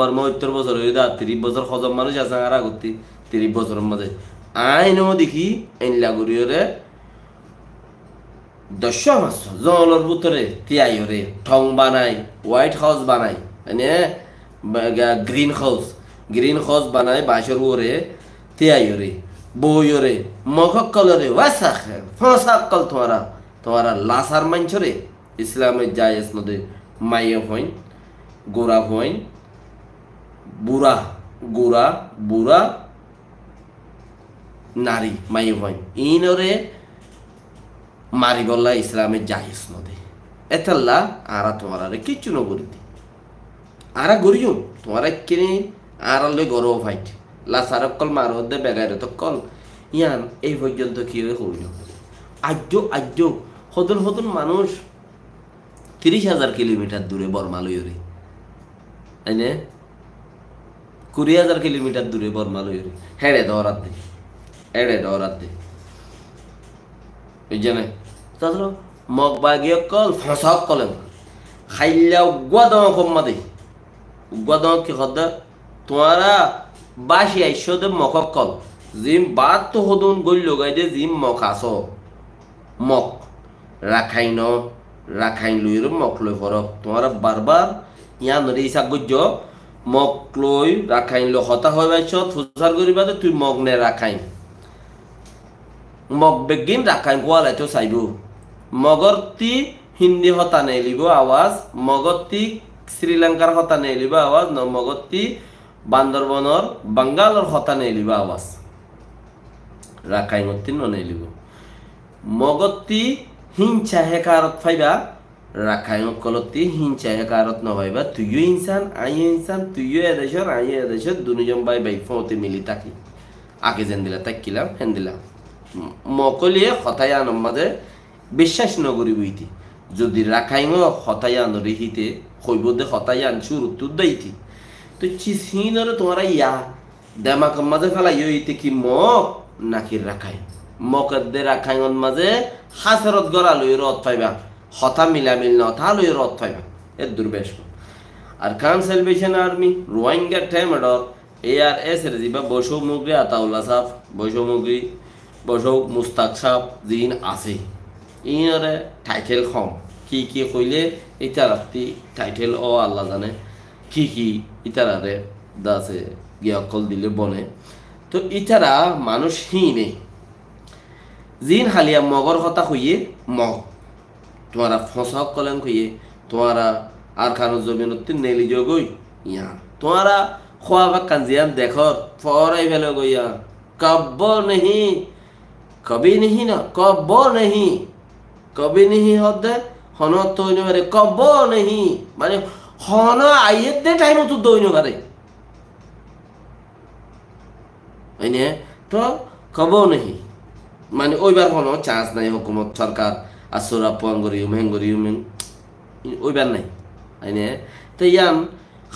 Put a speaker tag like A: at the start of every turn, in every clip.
A: আমার বছর হয়ে তিরিশ বছর হজম মানুষ আছে আর আগতি তিরিশ বছরের মাঝে দেখি এনলা দশ মাস তিয়াই হরে ঠং বানাই হোয়াইট হাউস বানাই মানে গ্রিন হাউস গ্রিন হাউস বানাই ওরে তিয়াই হরে বই ওরে মখক কলরে ওয়াসাক ফসাক কল তোমারা তোমারা লাসার মানছরে ইসলামের জায়েজ মধ্যে মাইয়ে হইন গোরা হইন বুড়া গুড়া বুড়া নারী ভাই ইনরে মারি বললা ইসলামে জাহিস নদে এতাল্লা আরা তোমার আরে কিচ্ছু নগরি দি আরা গরিও তোমার কিনে আড়ালে গরম ভাইট লাসারক কল মারো দে বেগাইরে তো কল ইয়ান এই পর্যন্ত কি হইল আজ্য আজ্য হদন হদন মানুষ তিরিশ হাজার কিলোমিটার দূরে বর্মালয়রে তাই না কুড়ি হাজার কিলোমিটার দূরে বর্মা হয়ে হেড়ে দেওয়ার দে এড়ে ধরাত দে বুঝছেনে তাছাড়া মগ বাগিয়ে কল ফসক কলেন খাইলা উগুয়া দাও কম্মা দে উগুয়া দাও কি হদ্দা তোমারা বাসি আইস দে মকক কল জিম বাদ তো হদুন গই লগাই দে জিম মক আস মক রাখাইন রাখাইন লইর মক লই ফরক তোমারা বারবার ইয়া নরে ইসা গজ্য মগ লৈ ৰাখাইন লৈ হতা হৈ পাইছ থুচাৰ কৰিব তুই মগ নে ৰাখাইন মগ বেগিন ৰাখাইন কোৱা লাইট চাইব মগৰতি হিন্দী হতা নেলিব আৱাজ মগতি শ্ৰীলংকাৰ হতা নেলিব আৱাজ ন মগতি বান্দৰবনৰ বাংগালৰ হতা নেলিব আৱাজ ৰাখাইনতি ননেলিব মগতি হিংসা হেকাৰত ফাইবা রাখায়ন কলতি হিংসায় কারত নহয় বা তুইও ইনসান আইও ইনসান তুইও এদেশর আইও এদেশর দুজন বাই বাই ফতে মিলি থাকি আগে যেন দিলা তাক কিলাম হেন দিলাম মকলিয়ে হতায় আনম্মাদে বিশ্বাস নগরী বইতি যদি রাখাইন হতায় আনরি হিতে হইব দে হতায় আনছু ঋতু দেইতি তো চিসিনরে তোমারা ইয়া দেমাক মাঝে ফেলাইও ইতে কি মক নাকি রাখাই মকদ্দে রাখাইন মাঝে হাসারত গড়ালো রথ পাইবা হতা মিলামিল না তাহলে ওই রথ হয় এর দুর্বেশ আর কান সেলভেশন আর্মি রোহিঙ্গা টেমডর এ আর এস এর জিবা বৈশৌ মুগরি আতাউল্লা সাহ বৈশৌ মুগরি বৈশৌ মুস্তাক সাহ জিন আছে ইনরে টাইটেল কম কি কি কইলে ইতার রাখতি টাইটেল ও আল্লাহ জানে কি কি ইতারারে দাসে গিয়া দিলে বনে তো ইতারা মানুষ হিনে জিন হালিয়া মগর কথা হইয়ে মগ তোমারা ফসক কলেন খুঁয়ে তোমারা আর কারো জমিনত্তি নেলি যোগই ইয়া তোমারা খোয়া বা কাঞ্জিয়ান দেখর ফরাই ফেলে গইয়া কব্য নেহি কবি নেহি না কব্য নেহি কবি নেহি হদে হন তৈন পারে কব্য নেহি মানে হন আইয়ের দে টাইম তো দৈন পারে তো কব নেহি মানে ওইবার কোনো চান্স নাই হুকুমত সরকার আসুরা পুয়াঙ্গরি উমেঙ্গরি ওই ওইবার নাই নে তো ইয়ান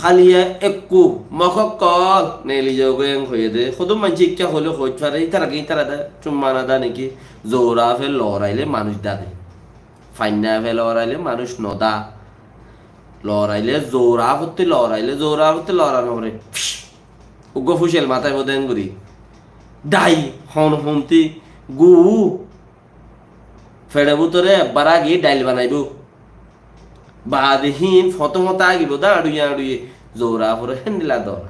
A: খালিয়া একু মখক কল নেলি যোগেন হয়ে দে সদু মানছি ইচ্ছা হলে হইত পারে ইতারা কি তারা দা চুম্মা না দা নাকি জৌরা ফেল লড়াইলে মানুষ দা দে ফাইনা ফেল লড়াইলে মানুষ নদা লড়াইলে জোরা হতে লড়াইলে জোরা হতে লড়ানো রে উগ্র ফুসেল মাথায় বোধেন করি দাই হন হন্তি গু ফেড়াবু তোরে একবার আগে ডাইল বানাইব বাদহীন ফতমত আগিব দাঁড়ুয়ে আড়ুই জোরা পরে হেন্ডিলা দর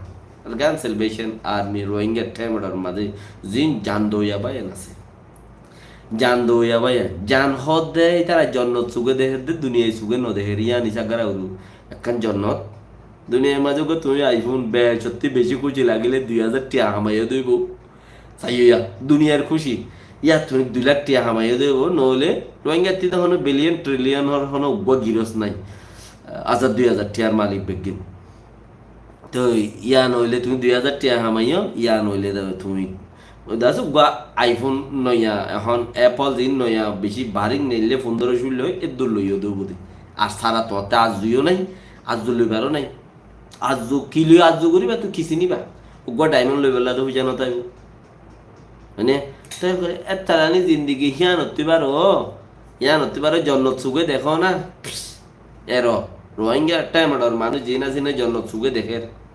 A: গান সেলিব্রেশন আর্মি রোহিঙ্গা ঠেমড়ার মাঝে জিন জান দইয়া বায়ান আছে জান দইয়া বায়ান জান হদ দে তারা জন্নত সুগে দেহে দে দুনিয়ায় সুগে ন দেহে রিয়া নিশা করা উলু একখান জন্নত দুনিয়ার মাঝে তুমি আইফোন বে সত্যি বেশি খুশি লাগিলে দুই হাজার টিয়া হামাইয়া দইব সাইয়া দুনিয়ার খুশি ইয়া তুমি দুই লাখ টিয়া হামাইয়ে দেব নহলে রোহিঙ্গা তিতা হনো বিলিয়ন ট্রিলিয়ন হনো উগ্র গিরস নাই আজাদ দুই হাজার টিয়ার মালিক বেগিন তো ইয়া নইলে তুমি দুই হাজার টিয়া হামাই ইয়া নইলে দেবে তুমি দাস আইফোন নয়া এখন অ্যাপল দিন নয়া বেশি বাড়ি নিলে শুনলে হয় এর দূর লইও দেবো বুঝি আর সারা তো আজ দুইও নাই আজ দূর লইবারও নাই আজ দু কি লই আজ দু করিবা তুই কিসি নিবা গা ডায়মন্ড লইবেলা দেবো জানো তাই মানে তো এত্তারানি জিন্দিগি হিয়ান হতে পারো ইয়ান হতে পারো জন্নত সুগে দেখো না এর রোহিঙ্গা টাইম মানুষ জিনা জিনে জন্নত সুগে দেখে